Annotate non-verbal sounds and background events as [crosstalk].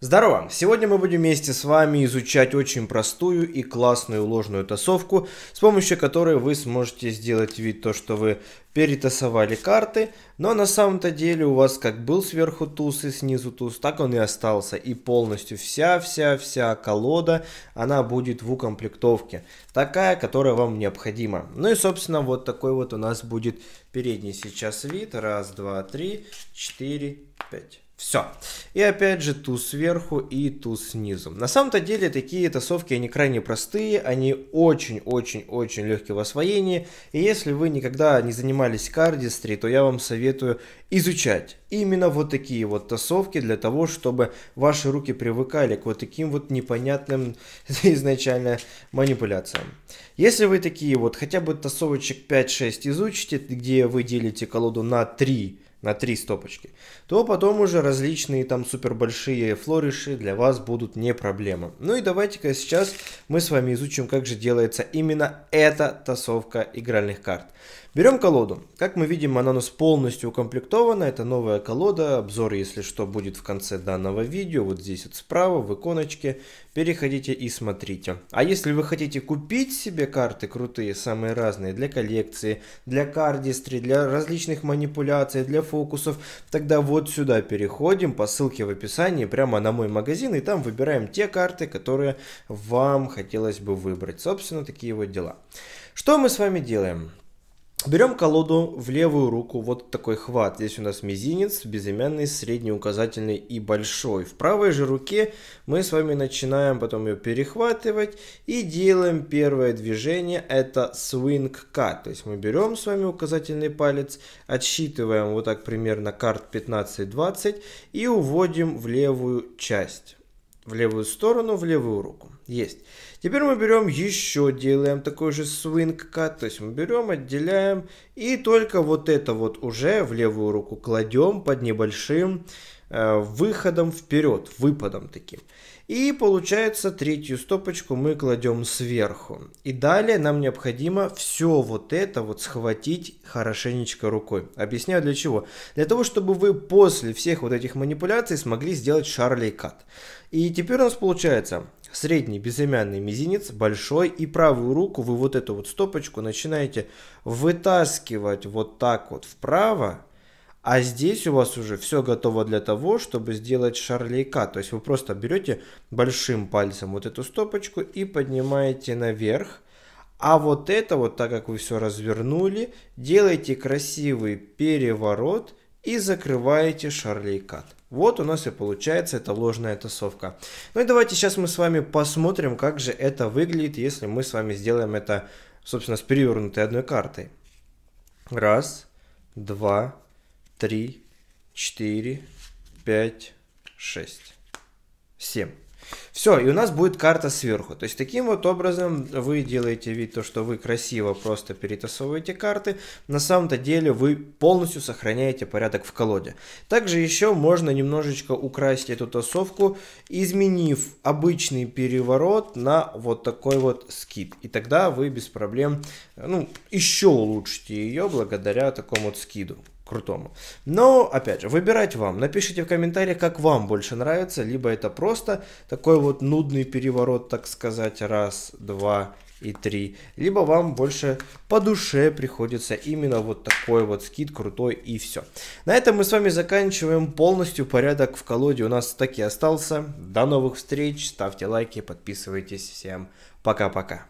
Здорово! Сегодня мы будем вместе с вами изучать очень простую и классную ложную тасовку, с помощью которой вы сможете сделать вид то, что вы перетасовали карты, но на самом-то деле у вас как был сверху туз и снизу туз, так он и остался. И полностью вся-вся-вся колода, она будет в укомплектовке, такая, которая вам необходима. Ну и собственно вот такой вот у нас будет передний сейчас вид, раз, два, три, четыре, пять. Все. И опять же туз сверху и туз снизу. На самом-то деле такие тасовки, они крайне простые, они очень-очень-очень легкие в освоении. И если вы никогда не занимались кардистри, то я вам советую изучать именно вот такие вот тасовки для того, чтобы ваши руки привыкали к вот таким вот непонятным [laughs] изначально манипуляциям. Если вы такие вот хотя бы тасовочек 5-6 изучите, где вы делите колоду на 3 на три стопочки, то потом уже различные там супер большие флориши для вас будут не проблема. Ну и давайте-ка сейчас мы с вами изучим, как же делается именно эта тасовка игральных карт. Берем колоду. Как мы видим, она у нас полностью укомплектована. Это новая колода. Обзор, если что, будет в конце данного видео. Вот здесь вот справа в иконочке. Переходите и смотрите. А если вы хотите купить себе карты крутые, самые разные, для коллекции, для кардистри, для различных манипуляций, для фокусов, тогда вот сюда переходим по ссылке в описании прямо на мой магазин. И там выбираем те карты, которые вам хотелось бы выбрать. Собственно, такие вот дела. Что мы с вами делаем? Берем колоду в левую руку, вот такой хват. Здесь у нас мизинец, безымянный, средний, указательный и большой. В правой же руке мы с вами начинаем потом ее перехватывать и делаем первое движение, это swing cut. То есть мы берем с вами указательный палец, отсчитываем вот так примерно карт 15-20 и уводим в левую часть, в левую сторону, в левую руку. Есть. Теперь мы берем еще, делаем такой же swing cut, то есть мы берем, отделяем, и только вот это вот уже в левую руку кладем под небольшим Э, выходом вперед, выпадом таким. И получается третью стопочку мы кладем сверху. И далее нам необходимо все вот это вот схватить хорошенечко рукой. Объясняю для чего. Для того, чтобы вы после всех вот этих манипуляций смогли сделать шарлей кат. И теперь у нас получается средний безымянный мизинец, большой и правую руку вы вот эту вот стопочку начинаете вытаскивать вот так вот вправо а здесь у вас уже все готово для того, чтобы сделать шарлейка. То есть вы просто берете большим пальцем вот эту стопочку и поднимаете наверх. А вот это вот, так как вы все развернули, делаете красивый переворот и закрываете шарлейкат. Вот у нас и получается эта ложная тасовка. Ну и давайте сейчас мы с вами посмотрим, как же это выглядит, если мы с вами сделаем это, собственно, с перевернутой одной картой. Раз, два, три, четыре, пять, шесть, семь. Все, и у нас будет карта сверху. То есть таким вот образом вы делаете вид, то, что вы красиво просто перетасовываете карты. На самом-то деле вы полностью сохраняете порядок в колоде. Также еще можно немножечко украсить эту тасовку, изменив обычный переворот на вот такой вот скид. И тогда вы без проблем ну, еще улучшите ее благодаря такому вот скиду крутому. Но, опять же, выбирать вам. Напишите в комментариях, как вам больше нравится. Либо это просто такой вот нудный переворот, так сказать, раз, два и три. Либо вам больше по душе приходится именно вот такой вот скид крутой и все. На этом мы с вами заканчиваем. Полностью порядок в колоде у нас таки остался. До новых встреч. Ставьте лайки, подписывайтесь. Всем пока-пока.